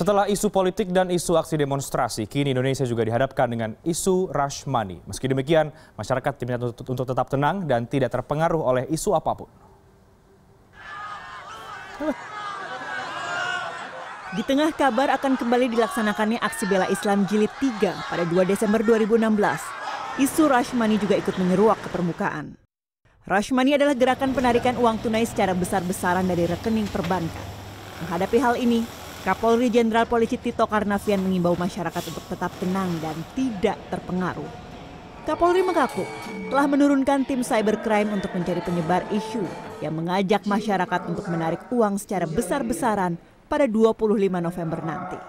Setelah isu politik dan isu aksi demonstrasi, kini Indonesia juga dihadapkan dengan isu rush money. Meski demikian, masyarakat diminta untuk tetap tenang dan tidak terpengaruh oleh isu apapun. Di tengah kabar akan kembali dilaksanakannya aksi bela Islam jilid 3 pada 2 Desember 2016, isu rush money juga ikut menyeruak ke permukaan. Rush money adalah gerakan penarikan uang tunai secara besar-besaran dari rekening perbankan. Menghadapi hal ini, Kapolri Jenderal Polisi Tito Karnavian mengimbau masyarakat untuk tetap tenang dan tidak terpengaruh. Kapolri mengaku telah menurunkan tim cybercrime untuk mencari penyebar isu yang mengajak masyarakat untuk menarik uang secara besar-besaran pada 25 November nanti.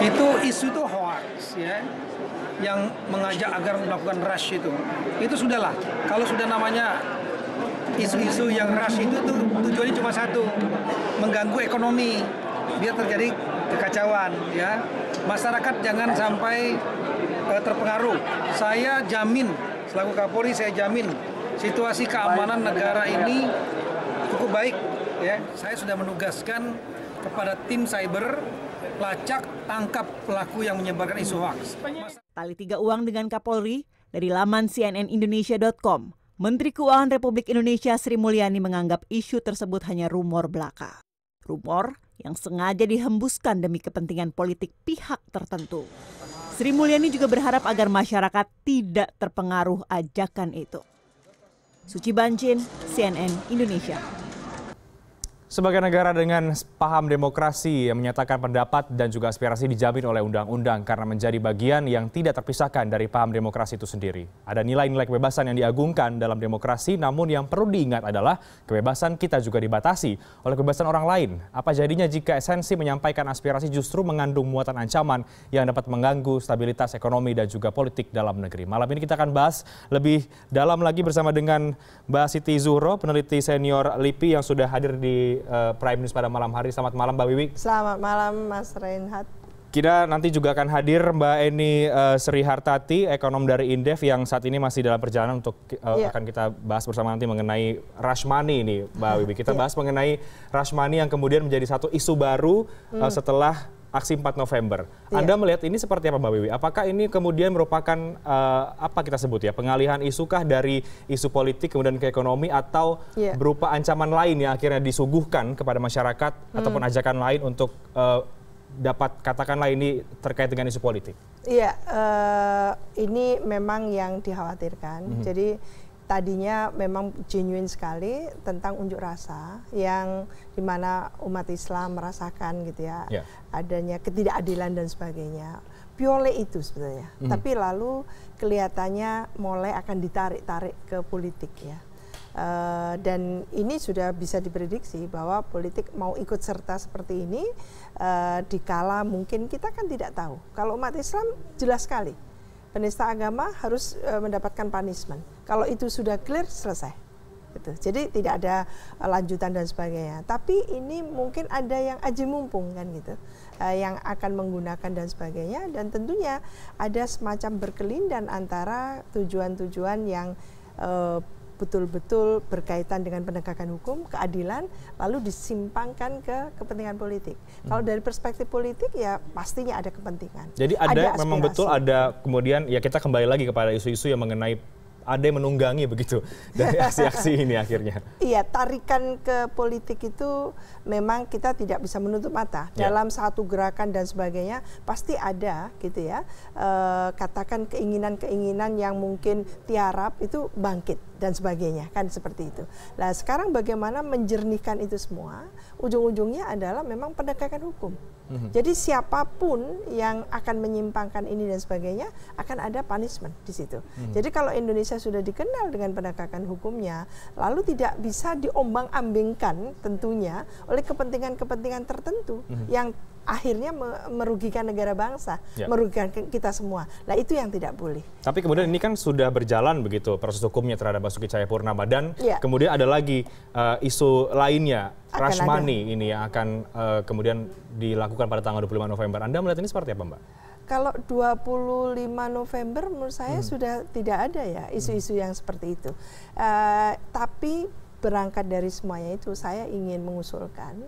Itu isu itu hoax ya yang mengajak agar melakukan rush itu. Itu sudahlah. Kalau sudah namanya isu-isu yang rush itu tuh tujuannya cuma satu, mengganggu ekonomi biar terjadi kekacauan ya. Masyarakat jangan sampai uh, terpengaruh. Saya jamin selaku Kapolri saya jamin situasi keamanan negara ini cukup baik ya. Saya sudah menugaskan kepada tim cyber lacak tangkap pelaku yang menyebarkan isu hoax. Tali tiga uang dengan Kapolri dari laman cnnindonesia.com. Menteri Keuangan Republik Indonesia Sri Mulyani menganggap isu tersebut hanya rumor belaka. Rumor yang sengaja dihembuskan demi kepentingan politik pihak tertentu. Sri Mulyani juga berharap agar masyarakat tidak terpengaruh ajakan itu. Suci Banjin, CNN Indonesia. Sebagai negara dengan paham demokrasi yang menyatakan pendapat dan juga aspirasi dijamin oleh undang-undang karena menjadi bagian yang tidak terpisahkan dari paham demokrasi itu sendiri. Ada nilai-nilai kebebasan yang diagungkan dalam demokrasi namun yang perlu diingat adalah kebebasan kita juga dibatasi oleh kebebasan orang lain. Apa jadinya jika esensi menyampaikan aspirasi justru mengandung muatan ancaman yang dapat mengganggu stabilitas ekonomi dan juga politik dalam negeri. Malam ini kita akan bahas lebih dalam lagi bersama dengan Mbak Siti Zuhro, peneliti senior LIPI yang sudah hadir di uh, Prime News pada malam hari. Selamat malam Mbak Wiwi. Selamat malam Mas Reinhardt. Kita nanti juga akan hadir Mbak Eni uh, eh, Sri Hartati, ekonom dari Indef yang saat ini masih dalam perjalanan untuk uh, eh, yeah. akan kita bahas bersama nanti mengenai rush money ini Mbak iya. Wiwi. Kita yeah. bahas mengenai rush money yang kemudian menjadi satu isu baru mm. uh, setelah aksi 4 November. Iya. Anda melihat ini seperti apa Mbak Wiwi? Apakah ini kemudian merupakan uh, apa kita sebut ya pengalihan isu kah dari isu politik kemudian ke ekonomi atau yeah. berupa ancaman lain yang akhirnya disuguhkan kepada masyarakat hmm. ataupun ajakan lain untuk uh, dapat katakanlah ini terkait dengan isu politik? Iya, uh, ini memang yang dikhawatirkan. Mm -hmm. Jadi tadinya memang genuine sekali tentang unjuk rasa yang dimana umat Islam merasakan gitu ya yeah. adanya ketidakadilan dan sebagainya Piole itu sebenarnya mm tapi lalu kelihatannya mulai akan ditarik-tarik ke politik ya Uh, dan ini sudah bisa diprediksi bahwa politik mau ikut serta seperti ini uh, dikala mungkin kita kan tidak tahu. Kalau umat Islam jelas sekali penista agama harus e, mendapatkan punishment. Kalau itu sudah clear selesai. Gitu. Jadi tidak ada e, lanjutan dan sebagainya. Tapi ini mungkin ada yang aji mumpung kan gitu. E, yang akan menggunakan dan sebagainya dan tentunya ada semacam berkelindan antara tujuan-tujuan yang e, betul-betul berkaitan dengan penegakan hukum, keadilan, lalu disimpangkan ke kepentingan politik. Hmm. Kalau dari perspektif politik ya pastinya ada kepentingan. Jadi ada, ada memang betul ada kemudian ya kita kembali lagi kepada isu-isu yang mengenai ada yang menunggangi begitu dari aksi-aksi ini akhirnya. Iya, tarikan ke politik itu memang kita tidak bisa menutup mata. Ya. Dalam satu gerakan dan sebagainya pasti ada gitu ya. E, katakan keinginan-keinginan yang mungkin tiarap itu bangkit dan sebagainya kan seperti itu. Nah sekarang bagaimana menjernihkan itu semua ujung-ujungnya adalah memang penegakan hukum. Mm-hmm. Jadi siapapun yang akan menyimpangkan ini dan sebagainya akan ada punishment di situ. Mm-hmm. Jadi kalau Indonesia sudah dikenal dengan penegakan hukumnya, lalu tidak bisa diombang-ambingkan tentunya oleh kepentingan-kepentingan tertentu mm-hmm. yang akhirnya merugikan negara bangsa, ya. merugikan kita semua. Nah itu yang tidak boleh. Tapi kemudian ini kan sudah berjalan begitu proses hukumnya terhadap Basuki Cahayapurnama dan ya. kemudian ada lagi uh, isu lainnya akan rush ada. ini yang akan uh, kemudian dilakukan pada tanggal 25 November. Anda melihat ini seperti apa, Mbak? kalau 25 November menurut saya hmm. sudah tidak ada ya isu-isu hmm. yang seperti itu. Uh, tapi berangkat dari semuanya itu saya ingin mengusulkan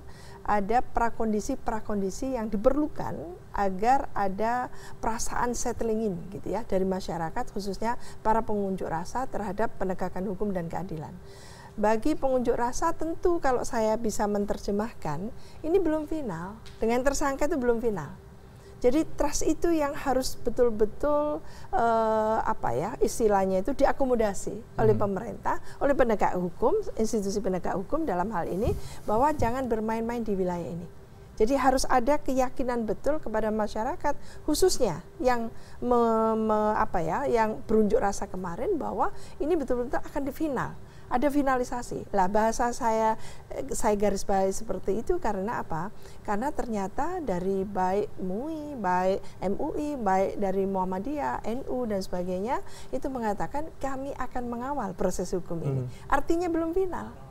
ada prakondisi-prakondisi yang diperlukan agar ada perasaan settling in gitu ya dari masyarakat khususnya para pengunjuk rasa terhadap penegakan hukum dan keadilan. Bagi pengunjuk rasa tentu kalau saya bisa menerjemahkan ini belum final. Dengan tersangka itu belum final. Jadi trust itu yang harus betul-betul uh, apa ya istilahnya itu diakomodasi hmm. oleh pemerintah, oleh penegak hukum, institusi penegak hukum dalam hal ini bahwa jangan bermain-main di wilayah ini. Jadi harus ada keyakinan betul kepada masyarakat khususnya yang me, me, apa ya yang berunjuk rasa kemarin bahwa ini betul-betul akan di final ada finalisasi. Lah bahasa saya eh, saya garis bawahi seperti itu karena apa? Karena ternyata dari baik MUI, baik MUI, baik dari Muhammadiyah, NU dan sebagainya itu mengatakan kami akan mengawal proses hukum ini. Hmm. Artinya belum final.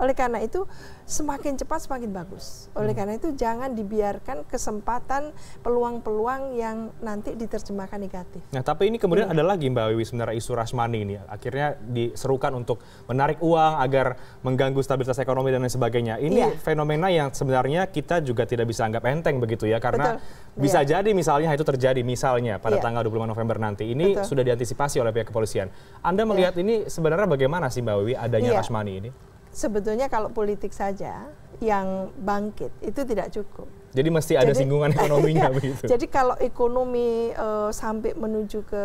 Oleh karena itu, semakin cepat semakin bagus. Oleh hmm. karena itu, jangan dibiarkan kesempatan peluang-peluang yang nanti diterjemahkan negatif. Nah, tapi ini kemudian hmm. ada lagi Mbak Wiwi sebenarnya isu Rasmani ini. Akhirnya diserukan untuk menarik uang agar mengganggu stabilitas ekonomi dan lain sebagainya. Ini yeah. fenomena yang sebenarnya kita juga tidak bisa anggap enteng begitu ya. Karena Betul. bisa yeah. jadi misalnya itu terjadi misalnya pada yeah. tanggal 25 November nanti. Ini Betul. sudah diantisipasi oleh pihak kepolisian. Anda melihat yeah. ini sebenarnya bagaimana sih Mbak Wiwi adanya yeah. Rasmani ini? sebetulnya kalau politik saja yang bangkit itu tidak cukup. Jadi mesti ada jadi, singgungan ekonominya iya. begitu. Jadi kalau ekonomi uh, sampai menuju ke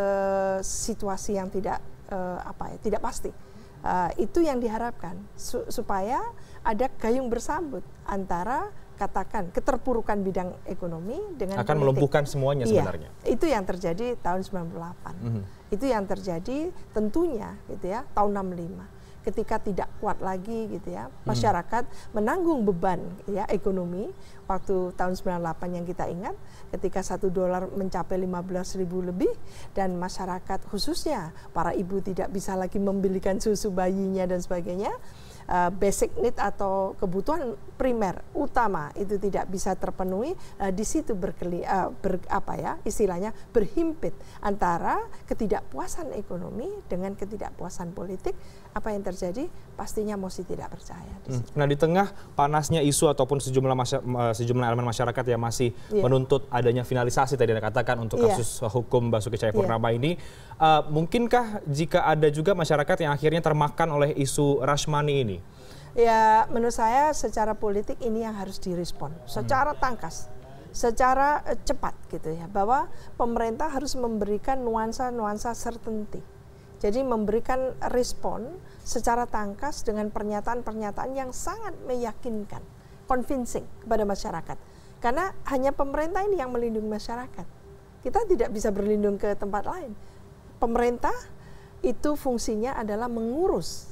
situasi yang tidak uh, apa ya, tidak pasti. Uh, itu yang diharapkan su supaya ada gayung bersambut antara katakan keterpurukan bidang ekonomi dengan akan politik. melumpuhkan semuanya iya. sebenarnya. Iya, itu yang terjadi tahun 98. Mm -hmm. Itu yang terjadi tentunya gitu ya tahun 65 ketika tidak kuat lagi gitu ya masyarakat hmm. menanggung beban ya ekonomi waktu tahun 98 yang kita ingat ketika satu dolar mencapai 15 ribu lebih dan masyarakat khususnya para ibu tidak bisa lagi membelikan susu bayinya dan sebagainya uh, basic need atau kebutuhan primer utama itu tidak bisa terpenuhi uh, di situ berkeli uh, ber, apa ya istilahnya berhimpit antara ketidakpuasan ekonomi dengan ketidakpuasan politik apa yang terjadi pastinya Mosi tidak percaya. Di hmm. situ. Nah di tengah panasnya isu ataupun sejumlah eh, sejumlah elemen masyarakat yang masih yeah. menuntut adanya finalisasi tadi anda katakan untuk iya. kasus eh, hukum Basuki iya. Cahayapurnama yeah. ini, uh, mungkinkah jika ada juga masyarakat yang akhirnya termakan oleh isu Rashmani ini? Ya menurut saya secara politik ini yang harus direspon hmm. secara tangkas secara cepat gitu ya bahwa pemerintah harus memberikan nuansa-nuansa certainty jadi memberikan respon secara tangkas dengan pernyataan-pernyataan yang sangat meyakinkan, convincing kepada masyarakat. Karena hanya pemerintah ini yang melindungi masyarakat. Kita tidak bisa berlindung ke tempat lain. Pemerintah itu fungsinya adalah mengurus,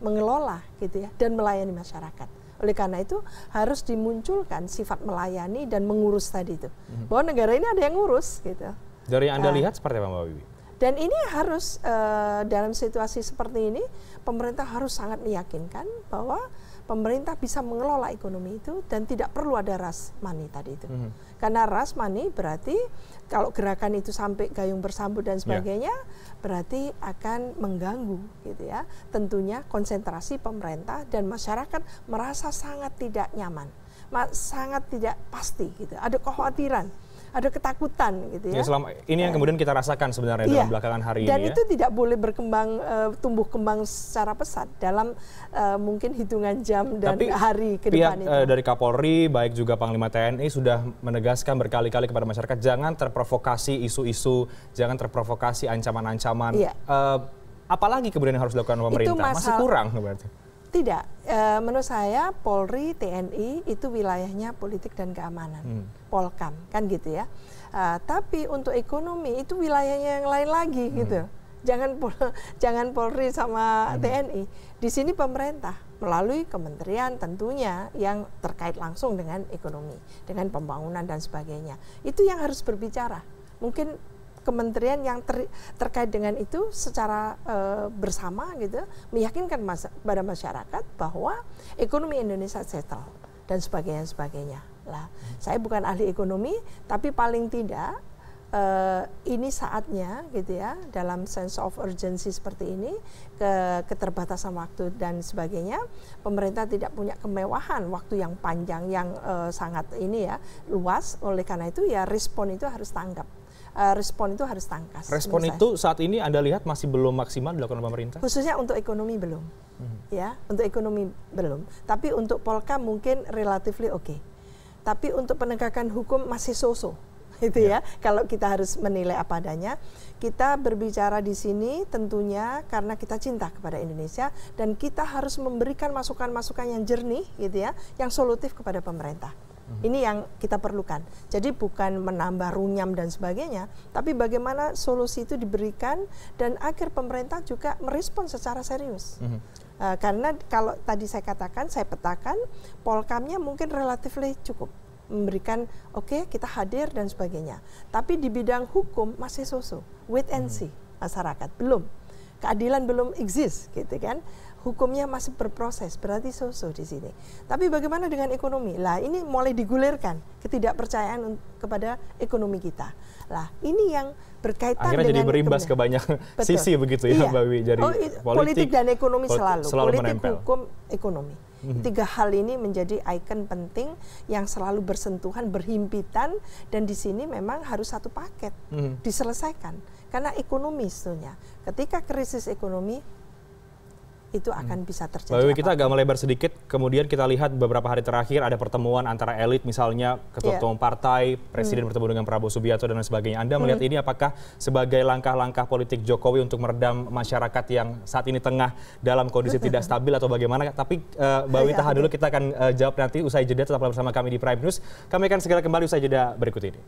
mengelola gitu ya dan melayani masyarakat. Oleh karena itu harus dimunculkan sifat melayani dan mengurus tadi itu. Hmm. Bahwa negara ini ada yang ngurus gitu. Dari yang Anda nah, lihat seperti apa Mbak Wiwi? Dan ini harus uh, dalam situasi seperti ini pemerintah harus sangat meyakinkan bahwa pemerintah bisa mengelola ekonomi itu dan tidak perlu ada ras money tadi itu. Mm -hmm. Karena ras money berarti kalau gerakan itu sampai gayung bersambut dan ya. sebagainya yeah. berarti akan mengganggu gitu ya. Tentunya konsentrasi pemerintah dan masyarakat merasa sangat tidak nyaman, sangat tidak pasti gitu. Ada kekhawatiran ada ketakutan gitu ya. ya selama, ini yang kemudian kita rasakan sebenarnya ya. dalam iya. belakangan hari Dan ini. Dan ya. itu ya. tidak boleh berkembang uh, tumbuh kembang secara pesat dalam uh, mungkin hitungan jam dan Tapi, hari ke pihak, itu. Uh, dari Kapolri baik juga Panglima TNI sudah menegaskan berkali-kali kepada masyarakat jangan terprovokasi isu-isu, jangan terprovokasi ancaman-ancaman. Ya. Uh, apalagi kemudian yang harus dilakukan pemerintah? masalah, Masih kurang berarti tidak, e, menurut saya Polri, TNI itu wilayahnya politik dan keamanan, hmm. Polkam kan gitu ya. E, tapi untuk ekonomi itu wilayahnya yang lain lagi hmm. gitu. Jangan pol, jangan Polri sama hmm. TNI. Di sini pemerintah melalui kementerian tentunya yang terkait langsung dengan ekonomi, dengan pembangunan dan sebagainya. Itu yang harus berbicara. Mungkin kementerian yang ter, terkait dengan itu secara e, bersama gitu meyakinkan masa, pada masyarakat bahwa ekonomi Indonesia settle dan sebagainya sebagainya lah saya bukan ahli ekonomi tapi paling tidak e, ini saatnya gitu ya dalam sense of urgency seperti ini ke keterbatasan waktu dan sebagainya pemerintah tidak punya kemewahan waktu yang panjang yang e, sangat ini ya luas oleh karena itu ya respon itu harus tanggap uh, respon itu harus tangkas. Respon itu saya. saat ini Anda lihat masih belum maksimal dilakukan pemerintah? Khususnya untuk ekonomi belum. Hmm. Ya, untuk ekonomi belum. Tapi untuk Polka mungkin relatif oke. Okay. Tapi untuk penegakan hukum masih so-so. Itu ya. ya. Kalau kita harus menilai apa adanya, kita berbicara di sini tentunya karena kita cinta kepada Indonesia dan kita harus memberikan masukan-masukan yang jernih gitu ya, yang solutif kepada pemerintah. Ini yang kita perlukan. Jadi bukan menambah runyam dan sebagainya, tapi bagaimana solusi itu diberikan dan akhir pemerintah juga merespon secara serius. Mm -hmm. uh, karena kalau tadi saya katakan, saya petakan, polkamnya mungkin relatif cukup memberikan oke okay, kita hadir dan sebagainya. Tapi di bidang hukum masih susu, wait and hmm. see masyarakat belum keadilan belum exist gitu kan hukumnya masih berproses, berarti so di sini. Tapi bagaimana dengan ekonomi? Lah, ini mulai digulirkan ketidakpercayaan kepada ekonomi kita. Lah, ini yang berkaitan Akhirnya dengan jadi berimbas ke banyak Betul. sisi begitu ya, iya. Mbak Wi. Jadi oh, politik, politik dan ekonomi selalu. selalu politik, menempel. hukum, ekonomi. Mhm. Tiga hal ini menjadi ikon penting yang selalu bersentuhan, berhimpitan dan di sini memang harus satu paket mhm. diselesaikan karena ekonomi sebetulnya. Ketika krisis ekonomi itu akan bisa terjadi. Bawi, kita agak melebar sedikit, kemudian kita lihat beberapa hari terakhir ada pertemuan antara elit, misalnya ketua yeah. Iya. partai, hmm. presiden hmm. bertemu dengan Prabowo Subianto dan lain sebagainya. Anda hmm. melihat hmm. ini apakah sebagai langkah-langkah politik Jokowi untuk meredam masyarakat yang saat ini tengah dalam kondisi tidak stabil atau bagaimana? Tapi uh, Mbak Wiwi, iya, tahan dulu, kita akan uh, jawab nanti usai jeda, tetaplah bersama kami di Prime News. Kami akan segera kembali usai jeda berikut ini.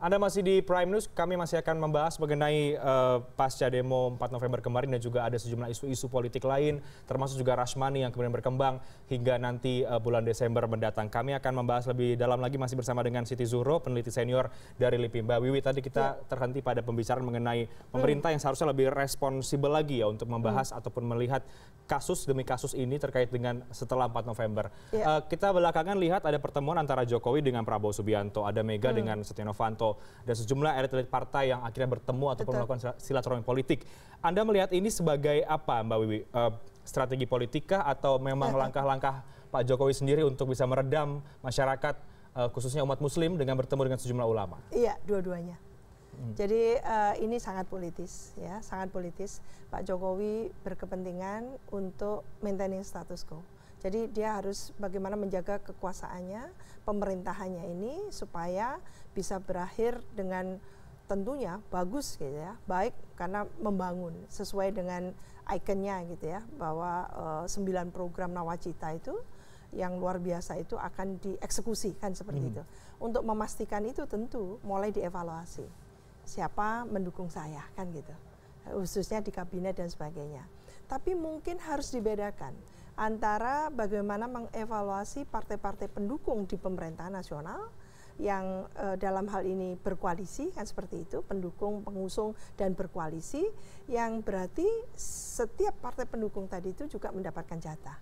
Anda masih di Prime News, kami masih akan membahas mengenai uh, pasca demo 4 November kemarin dan juga ada sejumlah isu-isu politik lain, termasuk juga Rashmani yang kemudian berkembang hingga nanti uh, bulan Desember mendatang. Kami akan membahas lebih dalam lagi masih bersama dengan Siti Zuhro, peneliti senior dari LIPI. Mbak Wiwi, tadi kita ya. terhenti pada pembicaraan mengenai hmm. pemerintah yang seharusnya lebih responsibel lagi ya untuk membahas hmm. ataupun melihat kasus demi kasus ini terkait dengan setelah 4 November. Ya. Uh, kita belakangan lihat ada pertemuan antara Jokowi dengan Prabowo Subianto, ada Mega hmm. dengan Setia Novanto dan sejumlah elit-elit partai yang akhirnya bertemu atau melakukan silaturahmi politik. Anda melihat ini sebagai apa, Mbak Wiwi? Uh, strategi politika atau memang langkah-langkah Pak Jokowi sendiri untuk bisa meredam masyarakat uh, khususnya umat Muslim dengan bertemu dengan sejumlah ulama? Iya, dua-duanya. Hmm. Jadi uh, ini sangat politis, ya, sangat politis. Pak Jokowi berkepentingan untuk maintaining status quo jadi dia harus bagaimana menjaga kekuasaannya, pemerintahannya ini supaya bisa berakhir dengan tentunya bagus gitu ya, baik karena membangun sesuai dengan ikonnya gitu ya bahwa eh, sembilan program nawacita itu yang luar biasa itu akan dieksekusikan seperti hmm. itu. Untuk memastikan itu tentu mulai dievaluasi. Siapa mendukung saya kan gitu. Khususnya di kabinet dan sebagainya. Tapi mungkin harus dibedakan antara bagaimana mengevaluasi partai-partai pendukung di pemerintah nasional yang e, dalam hal ini berkoalisi kan seperti itu pendukung pengusung dan berkoalisi yang berarti setiap partai pendukung tadi itu juga mendapatkan jatah.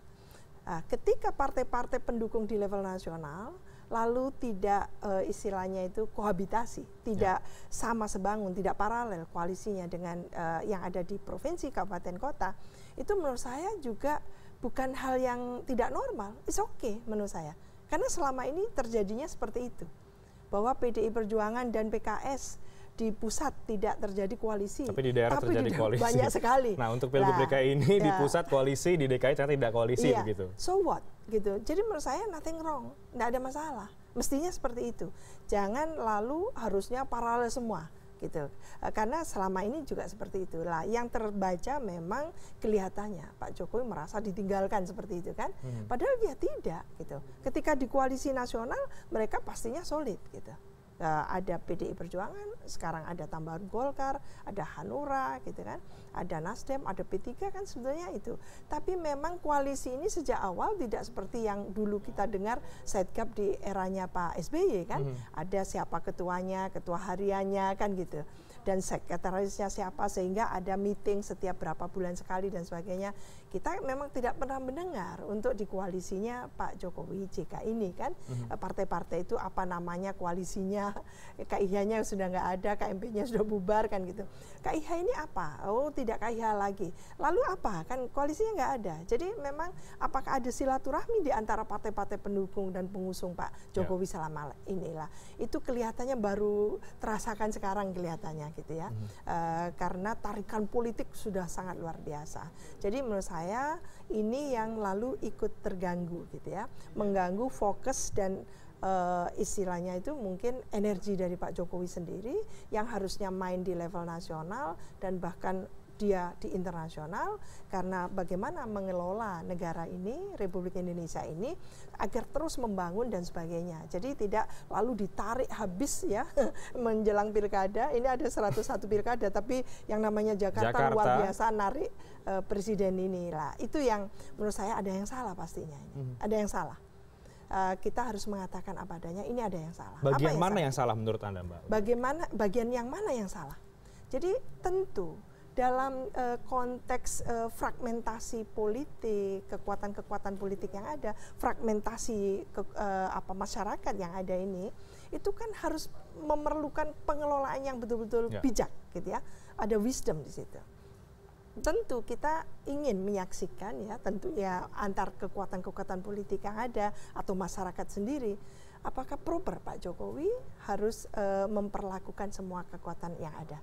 Nah, ketika partai-partai pendukung di level nasional lalu tidak e, istilahnya itu kohabitasi, tidak ya. sama sebangun, tidak paralel koalisinya dengan e, yang ada di provinsi, kabupaten, kota, itu menurut saya juga bukan hal yang tidak normal. It's okay menurut saya. Karena selama ini terjadinya seperti itu. Bahwa PDI Perjuangan dan PKS di pusat tidak terjadi koalisi. Tapi di daerah tapi terjadi di koalisi. Banyak sekali. Nah, untuk Pilgub nah, DKI ini ya. di pusat koalisi, di DKI ternyata tidak koalisi iya. begitu. So what? Gitu. Jadi menurut saya nothing wrong. Tidak ada masalah. Mestinya seperti itu. Jangan lalu harusnya paralel semua gitu eh, karena selama ini juga seperti itulah yang terbaca memang kelihatannya Pak Jokowi merasa ditinggalkan seperti itu kan hmm. padahal dia tidak gitu ketika di koalisi nasional mereka pastinya solid gitu Eh, ada PDI Perjuangan, sekarang ada tambahan Golkar, ada Hanura gitu kan, ada Nasdem, ada P3 kan sebetulnya itu. Tapi memang koalisi ini sejak awal tidak seperti yang dulu kita dengar setgap di eranya Pak SBY kan, hmm. ada siapa ketuanya, ketua hariannya kan gitu dan sekretarisnya siapa sehingga ada meeting setiap berapa bulan sekali dan sebagainya kita memang tidak pernah mendengar untuk di koalisinya Pak Jokowi JK ini kan mm-hmm. partai-partai itu apa namanya koalisinya KIH-nya sudah nggak ada KMP-nya sudah bubar kan gitu KIH ini apa oh tidak KIH lagi lalu apa kan koalisinya nggak ada jadi memang apakah ada silaturahmi di antara partai-partai pendukung dan pengusung Pak ya. Jokowi yeah. selama inilah itu kelihatannya baru terasakan sekarang kelihatannya gitu ya mm-hmm. e, karena tarikan politik sudah sangat luar biasa jadi menurut saya saya ini yang lalu ikut terganggu gitu ya mengganggu fokus dan uh, istilahnya itu mungkin energi dari Pak Jokowi sendiri yang harusnya main di level nasional dan bahkan dia di internasional karena bagaimana mengelola negara ini Republik Indonesia ini agar terus membangun dan sebagainya jadi tidak lalu ditarik habis ya menjelang pilkada ini ada 101 pilkada tapi yang namanya Jakarta, Jakarta. luar biasa narik e, presiden ini lah itu yang menurut saya ada yang salah pastinya hmm. ada yang salah uh, kita harus mengatakan apa adanya ini ada yang salah. Bagian Apa yang mana salah? yang salah menurut Anda, Mbak? Bagaimana bagian yang mana yang salah? Jadi tentu dalam uh, konteks uh, fragmentasi politik, kekuatan-kekuatan politik yang ada, fragmentasi ke, uh, apa masyarakat yang ada ini, itu kan harus memerlukan pengelolaan yang betul-betul yeah. bijak, gitu ya. Ada wisdom di situ. Tentu kita ingin menyaksikan ya, tentu ya antar kekuatan-kekuatan politik yang ada atau masyarakat sendiri apakah proper Pak Jokowi harus uh, memperlakukan semua kekuatan yang ada.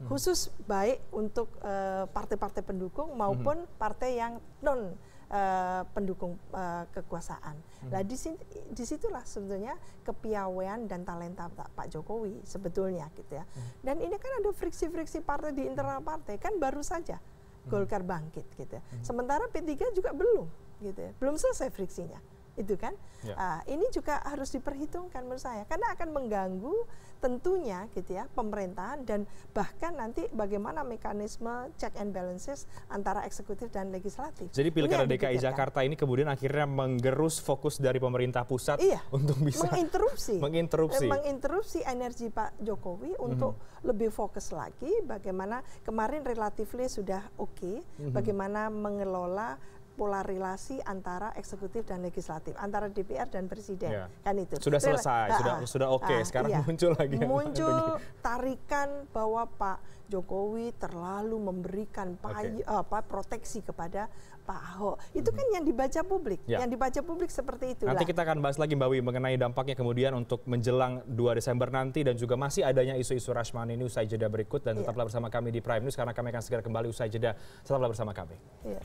Hmm. khusus baik untuk eh, partai-partai pendukung hmm. maupun partai yang non Uh, pendukung uh, kekuasaan. Hmm. Nah, di sini disitulah sebetulnya kepiawaian dan talenta Pak Jokowi sebetulnya gitu ya. Hmm. Dan ini kan ada friksi-friksi partai di internal partai kan baru saja Golkar bangkit gitu. Ya. Hmm. Sementara P3 juga belum gitu ya. Belum selesai friksinya itu kan ya. uh, ini juga harus diperhitungkan menurut saya karena akan mengganggu tentunya gitu ya pemerintahan dan bahkan nanti bagaimana mekanisme check and balances antara eksekutif dan legislatif jadi pilkada DKI Jakarta ini kemudian akhirnya menggerus fokus dari pemerintah pusat iya. untuk bisa menginterupsi menginterupsi eh, menginterupsi energi Pak Jokowi untuk mm -hmm. lebih fokus lagi bagaimana kemarin relatifly sudah oke okay, mm -hmm. bagaimana mengelola pola relasi antara eksekutif dan legislatif, antara DPR dan presiden. Yeah. Kan itu. Sudah selesai, ah, sudah ah. sudah oke. Okay. uh, Sekarang iya. muncul lagi. Muncul tarikan bahwa Pak Jokowi terlalu memberikan okay. apa proteksi kepada Pak Ahok. Itu mm-hmm. kan yang dibaca publik. Ya. Yang dibaca publik seperti itu. Nanti kita akan bahas lagi Mbak Wi mengenai dampaknya kemudian untuk menjelang 2 Desember nanti dan juga masih adanya isu-isu Rashman ini usai jeda berikut dan iya. tetaplah bersama kami di Prime News karena kami akan segera kembali usai jeda. Tetaplah bersama kami. Ya.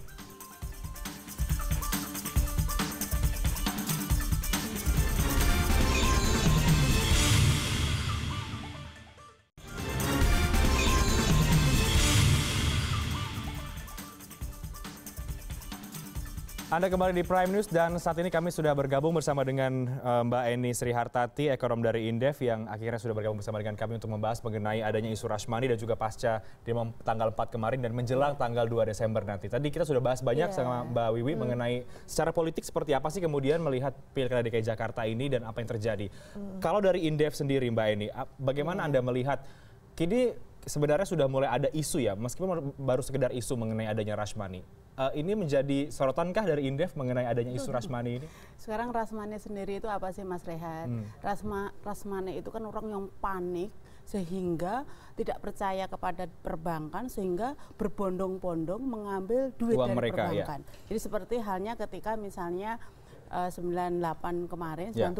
Anda kembali di Prime News dan saat ini kami sudah bergabung bersama dengan eh, Mbak Eni Sri Hartati, ekonom dari Indef yang akhirnya sudah bergabung bersama dengan kami untuk membahas mengenai adanya isu Rashmani dan juga pasca demo tanggal 4 kemarin dan menjelang tanggal 2 Desember nanti. Tadi kita sudah bahas banyak yeah. sama Mbak Wiwi hmm. mengenai secara politik seperti apa sih kemudian melihat Pilkada DKI Jakarta ini dan apa yang terjadi. Hmm. Kalau dari Indef sendiri Mbak Eni, bagaimana hmm. Anda melihat kini sebenarnya sudah mulai ada isu ya, meskipun baru sekedar isu mengenai adanya Rashmani. Uh, ini menjadi sorotankah dari Indef mengenai adanya isu Rasmani ini? Sekarang Rashmani sendiri itu apa sih Mas Rehan? Hmm. Rasma, Rashmani itu kan orang yang panik sehingga tidak percaya kepada perbankan sehingga berbondong-bondong mengambil duit Uang dari mereka, ya. perbankan. Ya. Jadi seperti halnya ketika misalnya uh, eh, 98 kemarin, 97 ya.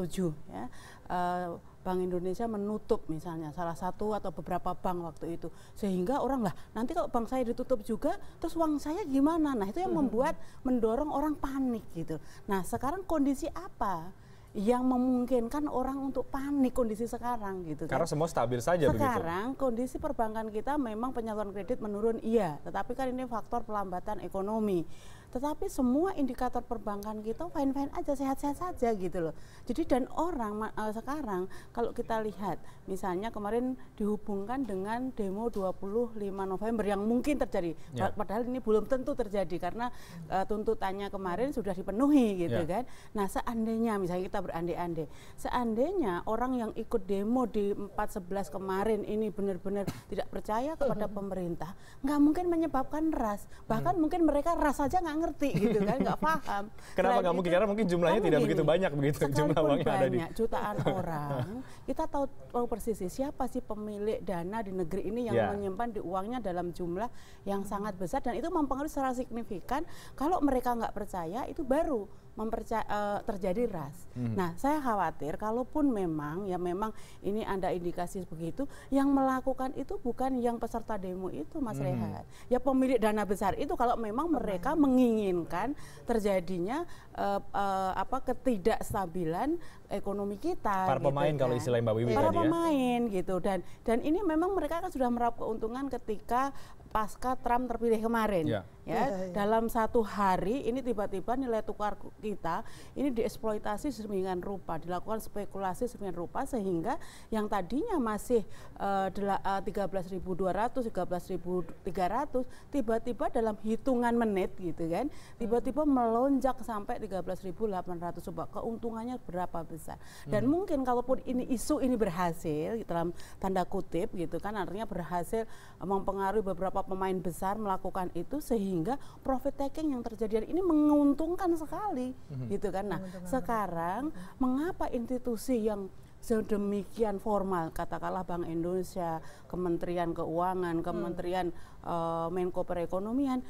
ya Eh, bank Indonesia menutup misalnya salah satu atau beberapa bank waktu itu sehingga orang lah nanti kalau bank saya ditutup juga terus uang saya gimana nah itu yang hmm. membuat mendorong orang panik gitu nah sekarang kondisi apa yang memungkinkan orang untuk panik kondisi sekarang gitu kan. Karena semua stabil saja Sekarang begitu. kondisi perbankan kita memang penyaluran kredit menurun iya, tetapi kan ini faktor pelambatan ekonomi. Tetapi semua indikator perbankan kita fine-fine aja, sehat-sehat saja gitu loh. Jadi dan orang uh, sekarang kalau kita lihat misalnya kemarin dihubungkan dengan demo 25 November yang mungkin terjadi. Ya. Padahal ini belum tentu terjadi karena uh, tuntutannya kemarin sudah dipenuhi gitu ya. kan. Nah, seandainya misalnya kita berandai-andai, seandainya orang yang ikut demo di 411 kemarin ini benar-benar tidak percaya kepada hmm. pemerintah, nggak mungkin menyebabkan ras. Bahkan hmm. mungkin mereka ras saja nggak ngerti gitu kan, nggak paham. Kenapa nggak mungkin? Karena mungkin jumlahnya tidak begitu banyak begitu jumlah uangnya yang ada di jutaan orang. Kita tahu tahu persis siapa sih pemilik dana di negeri ini yang yeah. menyimpan di uangnya dalam jumlah yang sangat besar dan itu mempengaruhi secara signifikan. Kalau mereka nggak percaya itu baru mempercaya uh, eh, terjadi ras. Hmm. Nah, saya khawatir kalaupun memang ya memang ini ada indikasi begitu, yang melakukan itu bukan yang peserta demo itu Mas hmm. Rehat. Ya pemilik dana besar itu kalau memang mereka menginginkan terjadinya uh, uh, apa ketidakstabilan ekonomi kita. Para gitu pemain kan. kalau istilah Mbak Wiwi Para tadi ya. pemain ya? gitu dan dan ini memang mereka kan sudah meraup keuntungan ketika pasca Trump terpilih kemarin. Iya. Ya. Ya, ya, ya. Dalam satu hari ini tiba-tiba nilai tukar kita ini dieksploitasi sedemikian rupa, dilakukan spekulasi sedemikian rupa sehingga yang tadinya masih uh, 13.200, 13.300 tiba-tiba dalam hitungan menit gitu kan, tiba-tiba melonjak sampai 13.800 coba keuntungannya berapa besar. Dan hmm. mungkin kalaupun ini isu ini berhasil dalam tanda kutip gitu kan artinya berhasil mempengaruhi beberapa pemain besar melakukan itu sehingga profit taking yang terjadi ini menguntungkan sekali hmm. gitu kan. Nah, sekarang mengapa institusi yang sedemikian formal katakanlah Bank Indonesia, Kementerian Keuangan, Kementerian hmm. uh, Menko Perekonomian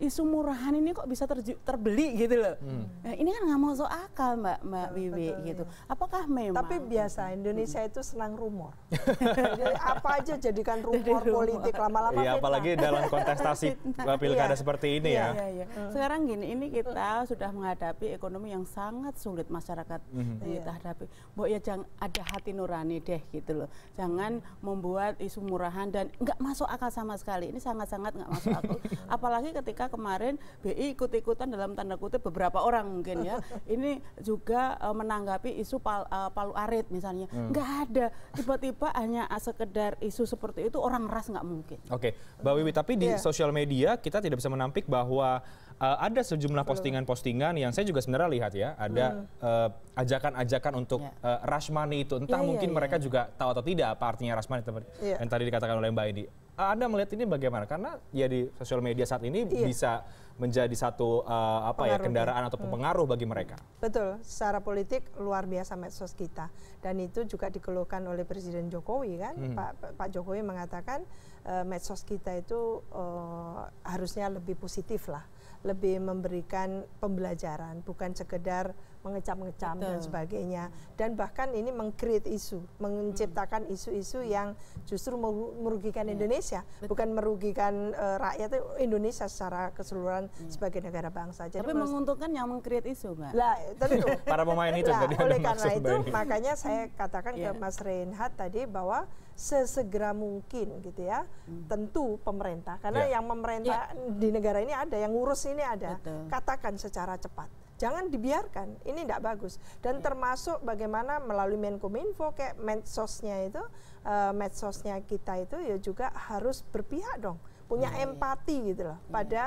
isu murahan ini kok bisa terbeli gitu loh. Hmm. Nah, ini kan nggak mau so akal Mbak Mbak ya, Wiwi gitu. Iya. Apakah memang? Tapi biasa Indonesia itu senang rumor. jadi apa aja jadikan rumor, rumor. politik lama-lama. Iya apalagi dalam kontestasi pilkada iya. seperti ini ya. ya. Iya, iya. Hmm. Sekarang gini, ini kita sudah menghadapi ekonomi yang sangat sulit masyarakat mm -hmm. kita iya. hadapi. Bu ya jangan ada hati nurani deh gitu loh. Jangan membuat isu murahan dan nggak masuk akal sama sekali. Ini sangat-sangat nggak masuk akal. apalagi ketika kemarin BI ikut-ikutan dalam tanda kutip beberapa orang mungkin ya. Ini juga uh, menanggapi isu pal, uh, palu arit misalnya. Hmm. Nggak ada tiba-tiba hanya sekedar isu seperti itu orang ras nggak mungkin. Oke, okay. Mbak Wiwi tapi di yeah. sosial media kita tidak bisa menampik bahwa Eh, ada sejumlah postingan-postingan yang saya juga sebenarnya lihat ya ada hmm. eh, ajakan-ajakan untuk uh, ya. eh, money itu entah iya, iya, mungkin iya. mereka juga tahu atau tidak apa artinya rashmani money yang tadi dikatakan oleh Mbak Edi. Anda melihat ini bagaimana? Karena ya di sosial media saat ini yeah. bisa menjadi satu uh, apa ya, pengaruh, ya kendaraan ya. atau hmm. pengaruh hmm. bagi mereka. Betul, secara politik luar biasa medsos kita dan itu juga dikeluhkan oleh Presiden Jokowi kan. Hmm. Pak Pak Jokowi mengatakan uh, medsos kita itu uh, harusnya lebih positif lah lebih memberikan pembelajaran bukan sekedar mengecam-ngecam dan sebagainya dan bahkan ini mengcreate isu menciptakan hmm. isu-isu hmm. yang justru merugikan hmm. Indonesia Betul. bukan merugikan uh, rakyat eh, Indonesia secara keseluruhan hmm. sebagai negara bangsa Jadi tapi menguntungkan yang mengcreate isu mbak lah tentu para pemain itu lah, oleh karena itu makanya saya katakan yeah. ke iya. Mas Reinhardt tadi bahwa sesegera mungkin gitu ya. Hmm. Tentu pemerintah karena ya. yang memerintah ya. di negara ini ada, yang ngurus ini ada. Betul. Katakan secara cepat. Jangan dibiarkan, ini tidak bagus. Dan ya. termasuk bagaimana melalui Menkominfo kayak medsosnya itu, uh, medsosnya kita itu ya juga harus berpihak dong, punya ya, ya, ya. empati gitu loh ya. pada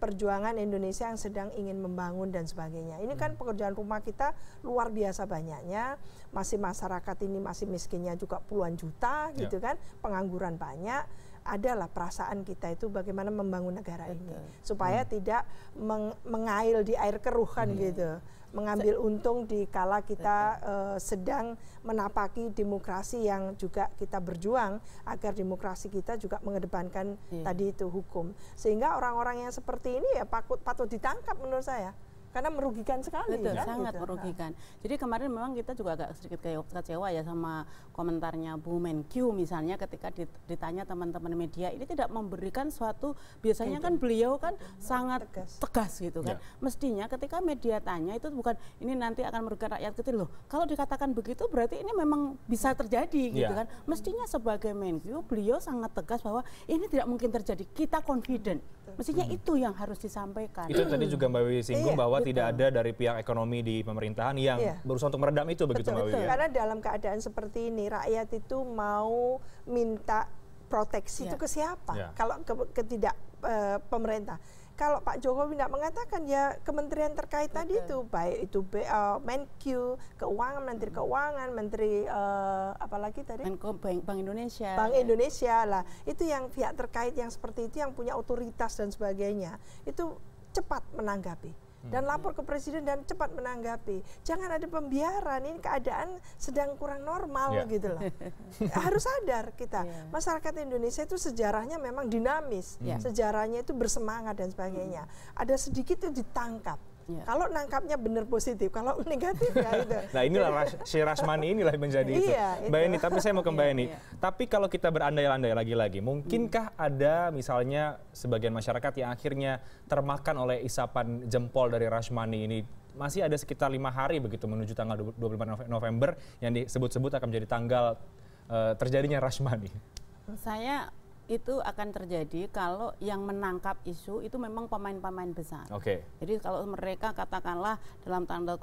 perjuangan Indonesia yang sedang ingin membangun dan sebagainya. Ini kan hmm. pekerjaan rumah kita luar biasa banyaknya, masih masyarakat ini masih miskinnya juga puluhan juta ya. gitu kan, pengangguran banyak. Adalah perasaan kita itu bagaimana membangun negara Betul. ini supaya hmm. tidak meng mengail di air keruhan hmm. gitu mengambil untung di kala kita uh, sedang menapaki demokrasi yang juga kita berjuang agar demokrasi kita juga mengedepankan yeah. tadi itu hukum. Sehingga orang-orang yang seperti ini ya patut, patut ditangkap menurut saya karena merugikan sekali. Betul, kan? sangat gitu. merugikan. Jadi kemarin memang kita juga agak sedikit kecewa ya sama komentarnya Bu Menkyu misalnya ketika ditanya teman-teman media ini tidak memberikan suatu biasanya gitu. kan beliau kan sangat tegas, tegas gitu kan. Ya. Mestinya ketika media tanya itu bukan ini nanti akan merugikan rakyat kecil loh. Kalau dikatakan begitu berarti ini memang bisa ya. terjadi gitu ya. gitu kan. Mestinya sebagai Menkyu beliau sangat tegas bahwa ini tidak mungkin terjadi. Kita confident. Mestinya hmm. itu yang harus disampaikan. Itu tadi juga Mbak Wiwi singgung iya. bahwa tidak ada dari pihak ekonomi di pemerintahan yang yeah. berusaha untuk meredam itu begitu Mbak betul. Ya? Karena dalam keadaan seperti ini rakyat itu mau minta proteksi yeah. itu iya. ke siapa? Yeah. Kalau ke, ke tidak e, pemerintah kalau Pak Jokowi tidak mengatakan ya kementerian terkait Betul. tadi itu baik itu uh, Menkyu keuangan Menteri Keuangan Menteri uh, e, apalagi tadi Menko Bank, Bank Indonesia Bank ya. Indonesia lah itu yang pihak terkait yang seperti itu yang punya otoritas dan sebagainya itu cepat menanggapi dan lapor ke presiden dan cepat menanggapi. Jangan ada pembiaran, ini keadaan sedang kurang normal yeah. gitu loh. Harus sadar kita, yeah. masyarakat Indonesia itu sejarahnya memang dinamis, yeah. sejarahnya itu bersemangat dan sebagainya. Hmm. Ada sedikit itu ditangkap Ya. Kalau nangkapnya benar positif, kalau negatif ya itu. nah inilah ras, si Rasmani inilah yang menjadi itu. itu. Iya, Mbak Eni, tapi saya mau ke Mbak iya, Eni. Iya, iya. Tapi kalau kita berandai-andai lagi-lagi, mungkinkah hmm. ada misalnya sebagian masyarakat yang akhirnya termakan oleh isapan jempol dari Rasmani ini? Masih ada sekitar lima hari begitu menuju tanggal 25 November yang disebut-sebut akan menjadi tanggal uh, terjadinya Rasmani. Saya itu akan terjadi kalau yang menangkap isu itu memang pemain-pemain besar. Oke. Okay. Jadi kalau mereka katakanlah dalam tanda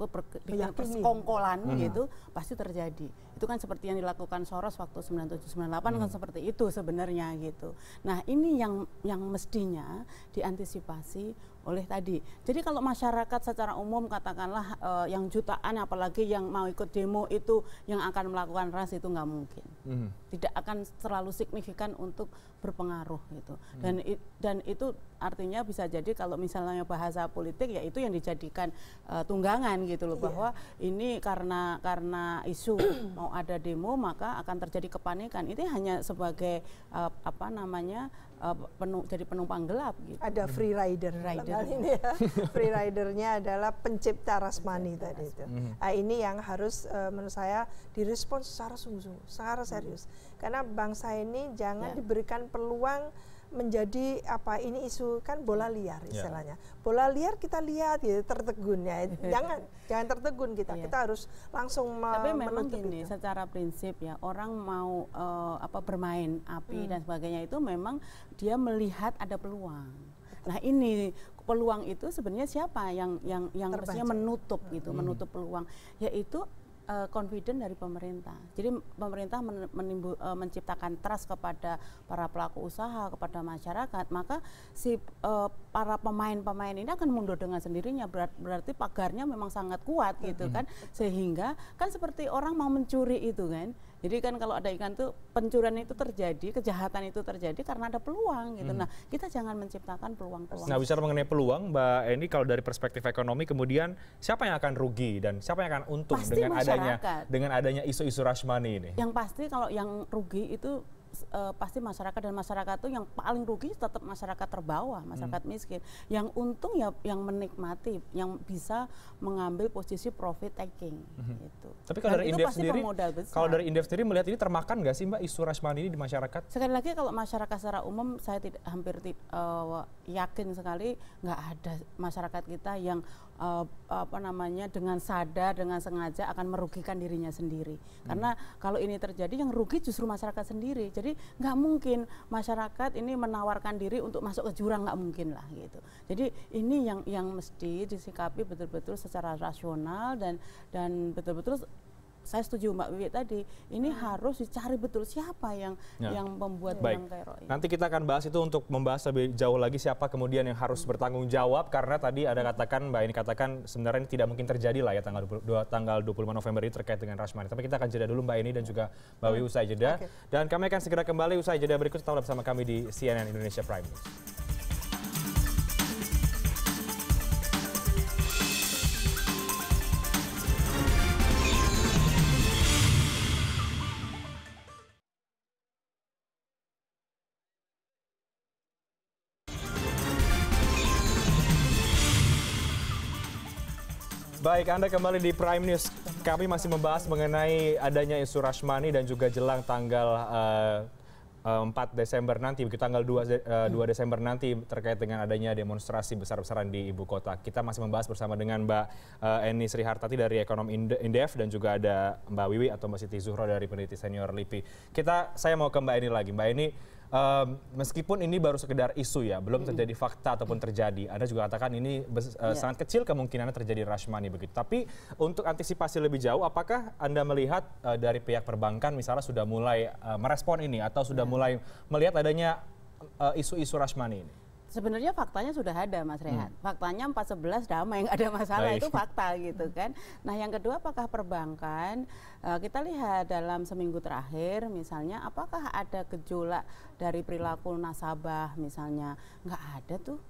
persekongkolan hmm. gitu pasti terjadi. Itu kan seperti yang dilakukan Soros waktu 9798 kan hmm. kan seperti itu sebenarnya gitu. Nah, ini yang yang mestinya diantisipasi oleh tadi. Jadi kalau masyarakat secara umum katakanlah e, yang jutaan apalagi yang mau ikut demo itu yang akan melakukan ras itu nggak mungkin. Mm. Tidak akan terlalu signifikan untuk berpengaruh gitu. Mm. Dan dan itu artinya bisa jadi kalau misalnya bahasa politik ya itu yang dijadikan e, tunggangan gitu loh yeah. bahwa ini karena karena isu mau ada demo maka akan terjadi kepanikan. Itu hanya sebagai e, apa namanya uh, eh, penuh, jadi penumpang gelap gitu. Ada free rider. rider. ini ya. free ridernya adalah pencipta Rasmani pencipta tadi itu. Nah, ini yang harus uh, menurut saya direspons secara sungguh-sungguh, secara serius. Hmm. Karena bangsa ini jangan ya. diberikan peluang menjadi apa ini isu kan bola liar ya. istilahnya. Yeah. Bola liar kita lihat ya tertegun ya. Jangan jangan tertegun kita. Yeah. Kita harus langsung Tapi memang gini itu. secara prinsip ya orang mau uh, apa bermain api hmm. dan sebagainya itu memang dia melihat ada peluang. Nah, ini peluang itu sebenarnya siapa yang yang yang menutup gitu, hmm. menutup peluang yaitu uh, confident dari pemerintah. Jadi pemerintah menimbul, uh, eh, menciptakan trust kepada para pelaku usaha, kepada masyarakat, maka si uh, para pemain-pemain ini akan mundur dengan sendirinya. Berat, berarti pagarnya memang sangat kuat gitu mm -hmm. kan, sehingga kan seperti orang mau mencuri itu kan, jadi kan kalau ada ikan tuh pencurian itu terjadi, kejahatan itu terjadi karena ada peluang gitu. Hmm. Nah, kita jangan menciptakan peluang-peluang. Nah, bicara mengenai peluang, Mbak Eni kalau dari perspektif ekonomi kemudian siapa yang akan rugi dan siapa yang akan untung pasti dengan masyarakat. adanya dengan adanya isu-isu rashmani ini? Yang pasti kalau yang rugi itu uh, pasti masyarakat dan masyarakat itu yang paling rugi tetap masyarakat terbawah, masyarakat hmm. miskin. Yang untung ya yang menikmati, yang bisa mengambil posisi profit taking. Hmm. Gitu. Tapi kalau dan dari Indef sendiri, kalau dari Indef sendiri melihat ini termakan nggak sih Mbak isu rashmani ini di masyarakat? Sekali lagi kalau masyarakat secara umum saya tidak hampir uh, yakin sekali nggak ada masyarakat kita yang uh, apa namanya dengan sadar dengan sengaja akan merugikan dirinya sendiri hmm. karena kalau ini terjadi yang rugi justru masyarakat sendiri jadi nggak mungkin masyarakat ini menawarkan diri untuk masuk ke jurang nggak mungkin lah gitu jadi ini yang yang mesti disikapi betul-betul secara rasional dan dan betul-betul saya setuju Mbak Wiwi tadi, ini hmm. harus dicari betul siapa yang ya. yang membuat Baik. teror ini. Nanti kita akan bahas itu untuk membahas lebih jauh lagi siapa kemudian yang harus hmm. bertanggung jawab karena tadi ada katakan Mbak ini katakan sebenarnya ini tidak mungkin terjadi lah ya tanggal dua tanggal 25 November ini terkait dengan Rashmani. Tapi kita akan jeda dulu Mbak ini dan juga Mbak Wiwi hmm. usai jeda. Okay. Dan kami akan segera kembali usai jeda berikut tetap bersama kami di CNN Indonesia Prime News. Baik, Anda kembali di Prime News. Kami masih membahas mengenai adanya isu Rashmani dan juga jelang tanggal uh, eh, 4 eh, Desember nanti, begitu tanggal 2, uh, 2 Desember nanti terkait dengan adanya demonstrasi besar-besaran di ibu kota. Kita masih membahas bersama dengan Mbak uh, Eni Sri Hartati dari Ekonom Indef dan juga ada Mbak Wiwi atau Mbak Siti Zuhro dari Peneliti Senior LIPI. Kita, saya mau ke Mbak Eni lagi. Mbak Eni, meskipun ini baru sekedar isu ya, belum terjadi fakta ataupun terjadi. Anda juga katakan ini eh, ya. sangat kecil kemungkinannya terjadi rashmani begitu. Tapi untuk antisipasi lebih jauh, apakah Anda melihat eh, dari pihak perbankan misalnya sudah mulai eh, merespon ini atau sudah ya. mulai melihat adanya isu-isu rashmani ini? sebenarnya faktanya sudah ada Mas Rehat. Hmm. Faktanya 411 damai yang ada masalah Baik. itu fakta gitu kan. Nah, yang kedua apakah perbankan uh, kita lihat dalam seminggu terakhir misalnya apakah ada gejolak dari perilaku nasabah misalnya? Enggak ada tuh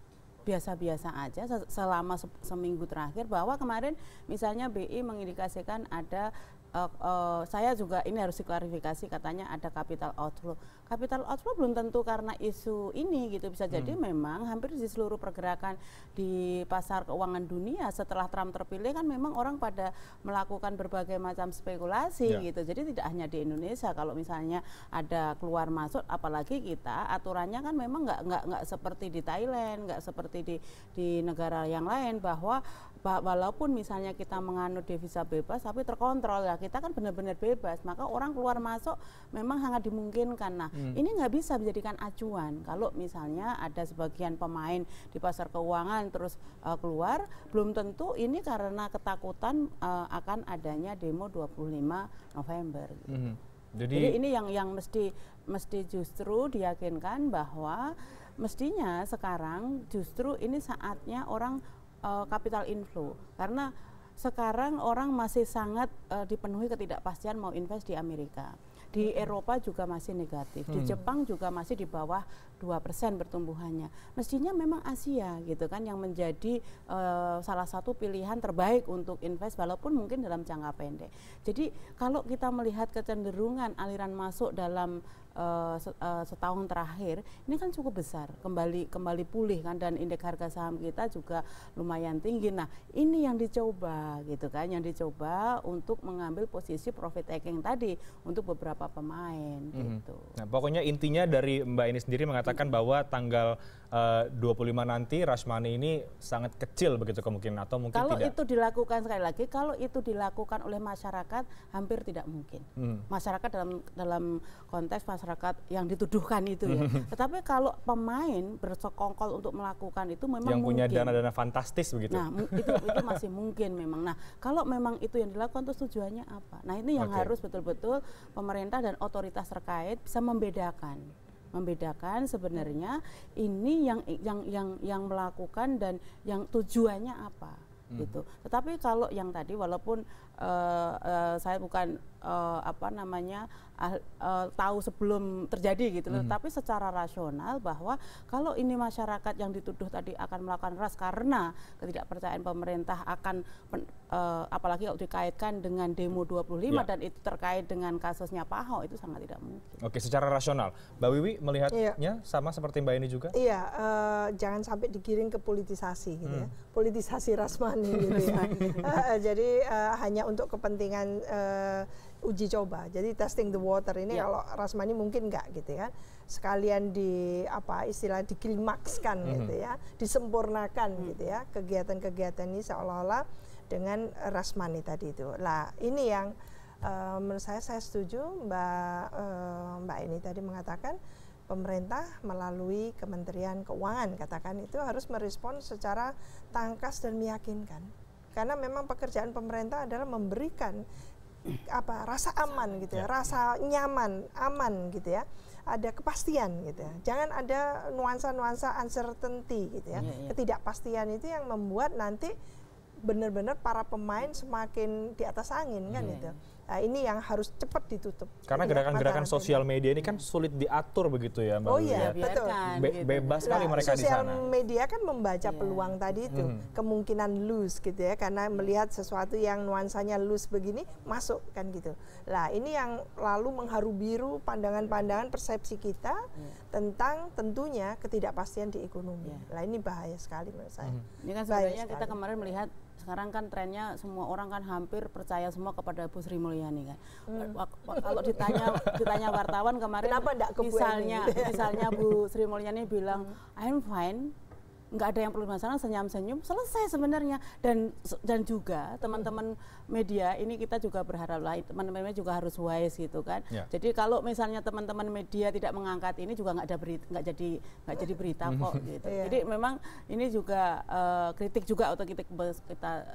biasa-biasa aja selama seminggu terakhir bahwa kemarin misalnya BI mengindikasikan ada Eh, eh, saya juga ini harus diklarifikasi katanya ada capital outflow. Capital outflow belum tentu karena isu ini gitu bisa jadi hmm. memang hampir di seluruh pergerakan di pasar keuangan dunia setelah Trump terpilih kan memang orang pada melakukan berbagai macam spekulasi yeah. gitu. Jadi tidak hanya di Indonesia kalau misalnya ada keluar masuk apalagi kita aturannya kan memang nggak nggak nggak seperti di Thailand, nggak seperti di di negara yang lain bahwa walaupun misalnya kita menganut devisa bebas tapi terkontrol ya kita kan benar-benar bebas maka orang keluar masuk memang sangat dimungkinkan nah hmm. ini nggak bisa menjadikan acuan kalau misalnya ada sebagian pemain di pasar keuangan terus uh, keluar belum tentu ini karena ketakutan uh, akan adanya demo 25 November gitu. hmm. Jadi, Jadi ini yang yang mesti mesti justru diyakinkan bahwa mestinya sekarang justru ini saatnya orang Eh, capital inflow karena sekarang orang masih sangat uh, dipenuhi ketidakpastian mau invest di Amerika. Di hmm. Eropa juga masih negatif, di hmm. Jepang juga masih di bawah dua persen pertumbuhannya. Mestinya memang Asia gitu kan yang menjadi uh, salah satu pilihan terbaik untuk invest walaupun mungkin dalam jangka pendek. Jadi kalau kita melihat kecenderungan aliran masuk dalam uh, setahun terakhir ini kan cukup besar kembali kembali pulih kan dan indeks harga saham kita juga lumayan tinggi nah ini yang dicoba gitu kan yang dicoba untuk mengambil posisi profit taking tadi untuk beberapa pemain mm -hmm. gitu nah pokoknya intinya dari mbak ini sendiri mengatakan bahwa tanggal 25 eh, nanti Rashmani ini sangat kecil begitu kemungkinan atau mungkin kalau tidak. Kalau itu dilakukan sekali lagi, kalau itu dilakukan oleh masyarakat hampir tidak mungkin. Hmm. Masyarakat dalam dalam konteks masyarakat yang dituduhkan itu ya. Hmm. Tetapi kalau pemain bersekongkol untuk melakukan itu memang yang mungkin. punya dana-dana fantastis begitu. Nah, itu itu masih mungkin memang. Nah, kalau memang itu yang dilakukan tuh tujuannya apa? Nah, ini yang okay. harus betul-betul pemerintah dan otoritas terkait bisa membedakan membedakan sebenarnya ini yang yang yang yang melakukan dan yang tujuannya apa hmm. gitu. Tetapi kalau yang tadi walaupun uh, uh, saya bukan uh, apa namanya uh, uh, tahu sebelum terjadi gitu mhm. tapi secara rasional bahwa kalau ini masyarakat yang dituduh tadi akan melakukan ras karena ketidakpercayaan pemerintah akan pen, uh, apalagi kalau dikaitkan dengan demo 25 yeah. dan itu terkait dengan kasusnya Paho itu sangat tidak mungkin. Oke, secara rasional. Mbak Wiwi melihatnya yeah. sama seperti Mbak ini juga? Iya, uh, jangan sampai digiring ke politisasi gitu ya. hmm. ya. Politisasi rasmani gitu ya. uh, jadi uh, hanya untuk kepentingan uh, uji coba. Jadi testing the water ini yeah. kalau Rasmani mungkin enggak gitu kan. Sekalian di apa istilah diklimakskan mm -hmm. gitu ya, disempurnakan mm -hmm. gitu ya. Kegiatan-kegiatan ini seolah-olah dengan Rasmani tadi itu. Lah, ini yang uh, menurut saya saya setuju Mbak uh, Mbak ini tadi mengatakan pemerintah melalui Kementerian Keuangan katakan itu harus merespon secara tangkas dan meyakinkan karena memang pekerjaan pemerintah adalah memberikan apa rasa aman gitu ya, ya, rasa nyaman, aman gitu ya. Ada kepastian gitu ya. Jangan ada nuansa-nuansa uncertainty gitu ya. Iya, iya. Ketidakpastian itu yang membuat nanti benar-benar para pemain semakin di atas angin kan iya, gitu Nah, ini yang harus cepat ditutup. Karena gerakan-gerakan sosial media ini kan sulit diatur begitu ya, Mbak. Oh iya, ya. betul. Be gitu. bebas sekali nah, mereka di sana. Sosial media kan membaca yeah. peluang tadi itu, hmm. kemungkinan loose gitu ya, karena hmm. melihat sesuatu yang nuansanya loose begini masuk kan gitu. Nah, ini yang lalu mengharu biru pandangan-pandangan persepsi kita yeah. tentang tentunya ketidakpastian di ekonomi. Yeah. Iya. Nah, ini bahaya sekali menurut saya. Hmm. Ini kan sebenarnya kita kemarin melihat sekarang kan trennya semua orang kan hampir percaya semua kepada Bu Sri Mulyani kan. Hmm. Kalau ditanya ditanya wartawan kemarin Kenapa misalnya misalnya Bu Sri Mulyani bilang hmm. I'm fine nggak ada yang perlu masalah senyum-senyum selesai sebenarnya dan dan juga teman-teman media ini kita juga berharap lah teman-teman juga harus wise gitu kan yeah. jadi kalau misalnya teman-teman media tidak mengangkat ini juga nggak ada berita nggak jadi nggak jadi berita hmm. kok gitu yeah. jadi memang ini juga uh, kritik juga untuk kita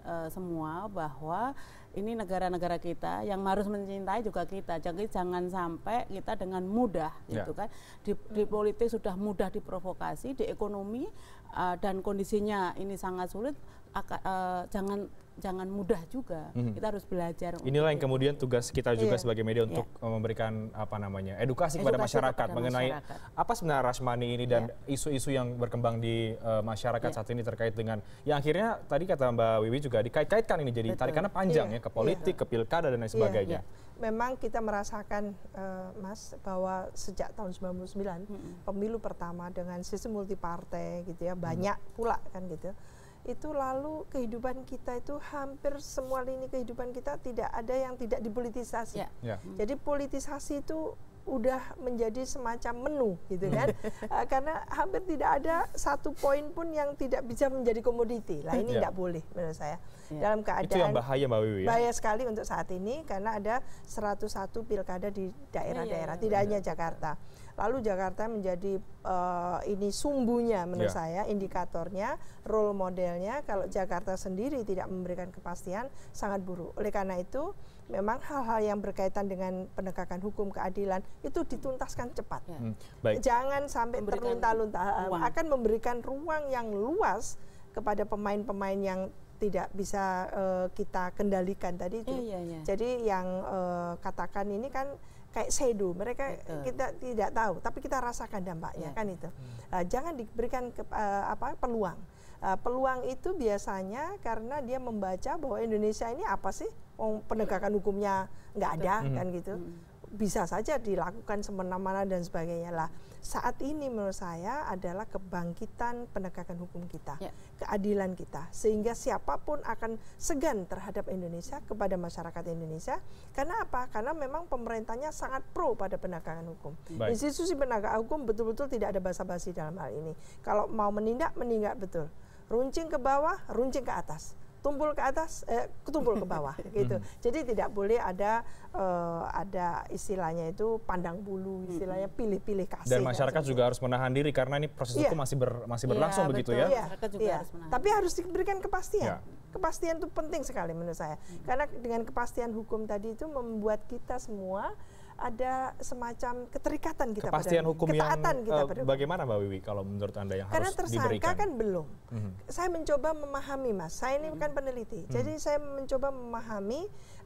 uh, semua bahwa ini negara-negara kita yang harus mencintai juga kita. Jadi jangan sampai kita dengan mudah gitu yeah. kan. Di, di politik sudah mudah diprovokasi, di ekonomi Eh, dan kondisinya ini sangat sulit eh, jangan jangan mudah juga. -hmm. Kita harus belajar. Inilah yang kemudian tugas kita juga yeah. sebagai media untuk yeah. memberikan apa namanya edukasi, edukasi kepada masyarakat kepada mengenai masyarakat. apa sebenarnya rasmani ini dan iya. isu-isu yeah. yang berkembang di uh, masyarakat yeah. saat ini terkait dengan yang akhirnya tadi kata Mbak Wiwi juga dikait-kaitkan ini jadi Betul. tarikannya panjang yeah. ya ke politik, yeah. ke pilkada dan lain iya, sebagainya. Yeah. Yeah. Memang kita merasakan uh, Mas bahwa sejak tahun 99 mm -hmm. pemilu pertama dengan sistem multipartai gitu ya mhm. banyak mm -hmm. pula kan gitu ya, itu lalu kehidupan kita itu hampir semua lini kehidupan kita tidak ada yang tidak dipolitisasi. Yeah. Yeah. Hmm. Jadi politisasi itu udah menjadi semacam menu gitu kan uh, karena hampir tidak ada satu poin pun yang tidak bisa menjadi komoditi lah ini tidak ya. yeah. boleh menurut saya yeah. dalam keadaan itu yang bahaya mbak Wiwi ya? bahaya sekali untuk saat ini karena ada 101 pilkada di daerah-daerah yeah, yeah, tidak yeah. hanya Jakarta iya lalu Jakarta menjadi uh, ini sumbunya menurut yeah. saya indikatornya role modelnya kalau Jakarta sendiri tidak memberikan kepastian sangat buruk oleh karena itu memang hal-hal yang berkaitan dengan penegakan hukum keadilan itu dituntaskan cepat ya. hmm, Baik. jangan sampai terlunta-lunta akan memberikan ruang yang luas kepada pemain-pemain yang tidak bisa uh, kita kendalikan tadi itu. Iya, iya. iya. Jadi yang uh, katakan ini kan kayak sedo mereka Betul. kita tidak tahu tapi kita rasakan dampaknya ya. kan itu hmm. uh, jangan diberikan ke, uh, apa peluang uh, peluang itu biasanya karena dia membaca bahwa Indonesia ini apa sih oh, penegakan hukumnya nggak ada kan hmm. kan gitu hmm bisa saja dilakukan semena-mena dan sebagainya lah. Saat ini menurut saya adalah kebangkitan penegakan hukum kita, ya. keadilan kita, sehingga siapapun akan segan terhadap Indonesia kepada masyarakat Indonesia. Karena apa? Karena memang pemerintahnya sangat pro pada penegakan hukum. Baik. Institusi penegak hukum betul-betul tidak ada basa-basi dalam hal ini. Kalau mau menindak, menindak betul. Runcing ke bawah, runcing ke atas tumpul ke atas eh, tumpul ke bawah gitu hmm. jadi tidak boleh ada uh, ada istilahnya itu pandang bulu istilahnya hmm. pilih-pilih kasih dan masyarakat gitu. juga harus menahan diri karena ini proses yeah. hukum masih ber, masih berlangsung yeah, begitu betul. ya yeah. masyarakat juga yeah. harus menahan tapi harus diberikan kepastian yeah. kepastian itu penting sekali menurut saya hmm. karena dengan kepastian hukum tadi itu membuat kita semua ada semacam keterikatan kita Kepastian eh, pada hukum yang, kita uh, pada bagaimana Mbak Wiwi kalau menurut Anda yang Karena harus tersangka kan belum. Mm-hmm. Saya mencoba memahami Mas. Saya ini mm-hmm. bukan mhm. peneliti. Mm-hmm. Jadi saya mencoba memahami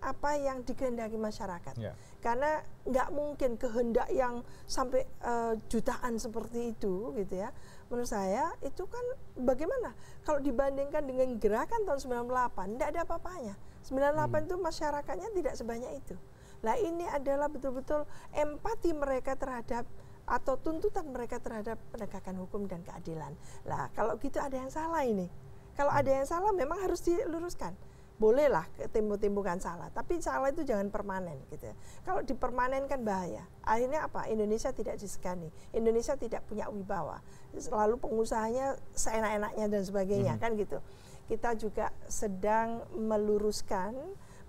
apa yang dikehendaki masyarakat. Yeah. Karena nggak mungkin kehendak yang sampai uh, jutaan seperti itu gitu ya. Menurut saya itu kan bagaimana kalau dibandingkan dengan gerakan tahun 98 tidak ada apa-apanya. 98 hmm. itu masyarakatnya tidak sebanyak itu nah ini adalah betul-betul empati mereka terhadap atau tuntutan mereka terhadap penegakan hukum dan keadilan. Lah kalau gitu ada yang salah ini. Kalau ada yang salah memang harus diluruskan. Bolehlah timbul-timbulkan salah, tapi salah itu jangan permanen gitu. Ya. Kalau dipermanenkan bahaya. Akhirnya apa? Indonesia tidak disegani. Indonesia tidak punya wibawa. Lalu pengusahanya seenak-enaknya dan sebagainya hmm. kan gitu. Kita juga sedang meluruskan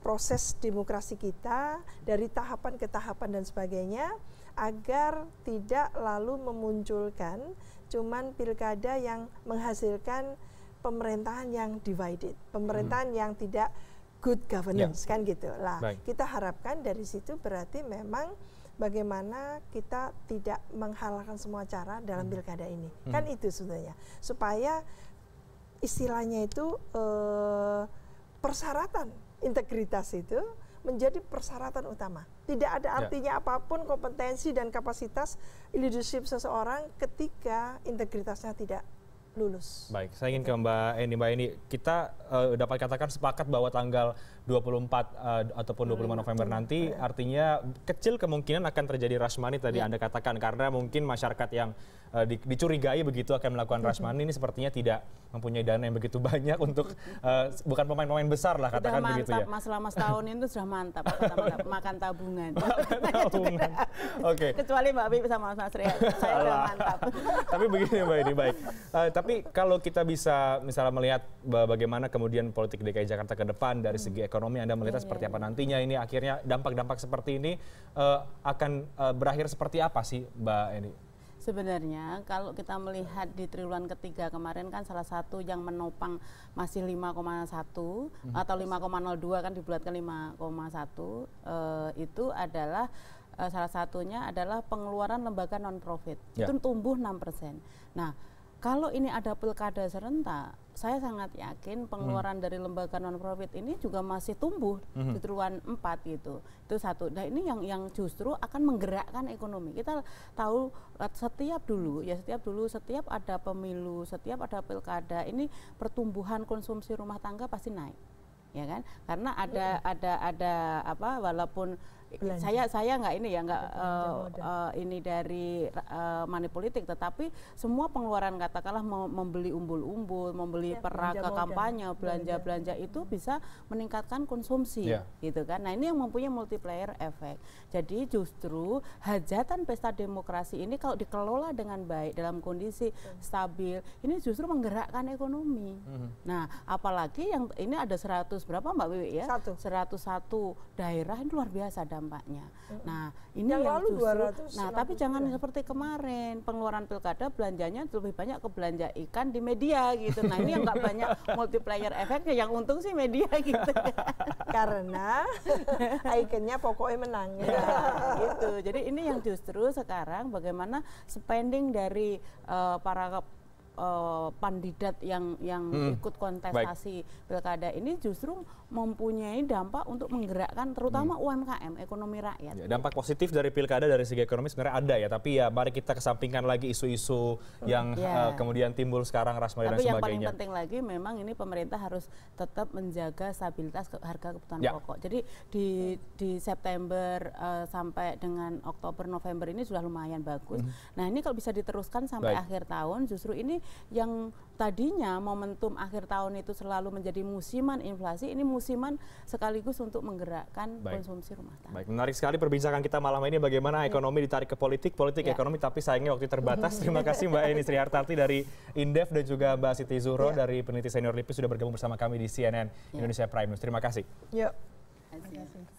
proses demokrasi kita dari tahapan ke tahapan dan sebagainya agar tidak lalu memunculkan cuman pilkada yang menghasilkan pemerintahan yang divided, pemerintahan hmm. yang tidak good governance ya. kan gitu. Lah, Baik. kita harapkan dari situ berarti memang bagaimana kita tidak menghalalkan semua cara dalam hmm. pilkada ini. Hmm. Kan itu sebenarnya. Supaya istilahnya itu eh, persyaratan integritas itu menjadi persyaratan utama. Tidak ada ya. artinya yeah. apapun kompetensi dan kapasitas leadership seseorang ketika integritasnya tidak lulus. Baik, saya ingin ke Mbak Eni. Mbak Eni, kita uh, dapat katakan sepakat bahwa tanggal 24 eh, ataupun 25 iya, November nanti iya. artinya kecil kemungkinan akan terjadi rasmani tadi iya. Anda katakan karena mungkin masyarakat yang eh, dicurigai begitu akan melakukan rasmani ini sepertinya tidak mempunyai dana yang begitu banyak untuk uh, bukan pemain-pemain besar lah katakan sudah begitu mantap, ya. Selama setahun itu sudah mantap, mantap makan tabungan. tabungan. Oke. Okay. Kecuali Mbak Bibi sama Mas Ria, saya sudah mantap. tapi begini Mbak ini baik. Uh, tapi kalau kita bisa misalnya melihat bagaimana kemudian politik DKI Jakarta ke depan dari hmm. segi ekonomi ekonomi Anda melihat seperti apa iya. nantinya ini akhirnya dampak-dampak seperti ini uh, akan uh, berakhir seperti apa sih Mbak Eni? Sebenarnya kalau kita melihat di triwulan ketiga kemarin kan salah satu yang menopang masih 5,1 hmm. atau 5,02 kan dibulatkan 5,1 uh, eh, itu adalah uh, salah satunya adalah pengeluaran lembaga non profit. Yeah. Itu tumbuh 6%. Nah, kalau ini ada pilkada serentak saya sangat yakin pengeluaran hmm. dari lembaga non profit ini juga masih tumbuh hmm. di triwulan 4 gitu. Itu satu. Nah, ini yang yang justru akan menggerakkan ekonomi. Kita tahu eh, setiap dulu ya setiap dulu setiap ada pemilu, setiap ada pilkada, ini pertumbuhan konsumsi rumah tangga pasti naik. Ya kan? Karena ada hmm. ada ada apa walaupun Belanja. saya saya nggak ini ya nggak uh, uh, ini dari uh, politik tetapi semua pengeluaran katakanlah membeli umbul-umbul membeli ya, ke kampanye belanja-belanja iya, iya. itu bisa meningkatkan konsumsi ya. gitu kan nah ini yang mempunyai multiplier efek jadi justru hajatan pesta demokrasi ini kalau dikelola dengan baik dalam kondisi stabil ini justru menggerakkan ekonomi hmm. nah apalagi yang ini ada 100 berapa Mbak Wiwi ya Satu. 101 daerah ini luar biasa dampaknya. Hmm. Nah, ini yang, yang lalu justru 200, nah, tapi jangan ya. seperti kemarin pengeluaran pilkada belanjanya lebih banyak ke belanja ikan di media gitu. Nah, ini yang nggak banyak multiplier efeknya yang untung sih media gitu. Karena ikonnya pokoknya menang. Ya, iya, gitu. Jadi ini yang justru sekarang bagaimana spending dari uh, para uh, yang yang hmm. ikut kontestasi pilkada ini justru mempunyai dampak untuk menggerakkan terutama hmm. UMKM ekonomi rakyat. Ya, dampak positif dari pilkada dari segi ekonomi sebenarnya ada ya, tapi ya mari kita kesampingkan lagi isu-isu hmm. yang yeah. Ya. uh, kemudian timbul sekarang rasmi dan sebagainya. Tapi yang paling penting lagi memang ini pemerintah harus tetap menjaga stabilitas harga kebutuhan ya. pokok. Jadi di di September uh, sampai dengan Oktober November ini sudah lumayan bagus. Hmm. Nah, ini kalau bisa diteruskan sampai Baik. akhir tahun justru ini yang tadinya momentum akhir tahun itu selalu menjadi musiman inflasi, ini musiman sekaligus untuk menggerakkan Baik. konsumsi rumah tangga. Baik, menarik sekali perbincangan kita malam ini bagaimana iya. ekonomi ditarik ke politik, politik ya. ekonomi, tapi sayangnya waktu terbatas. Terima kasih Mbak Eni Sri Hartati dari Indef dan juga Mbak Siti Zuro ya. dari peneliti senior LIPI sudah bergabung bersama kami di CNN ya. Indonesia Prime News. Terima kasih. Yuk. Iya. Terima kasih.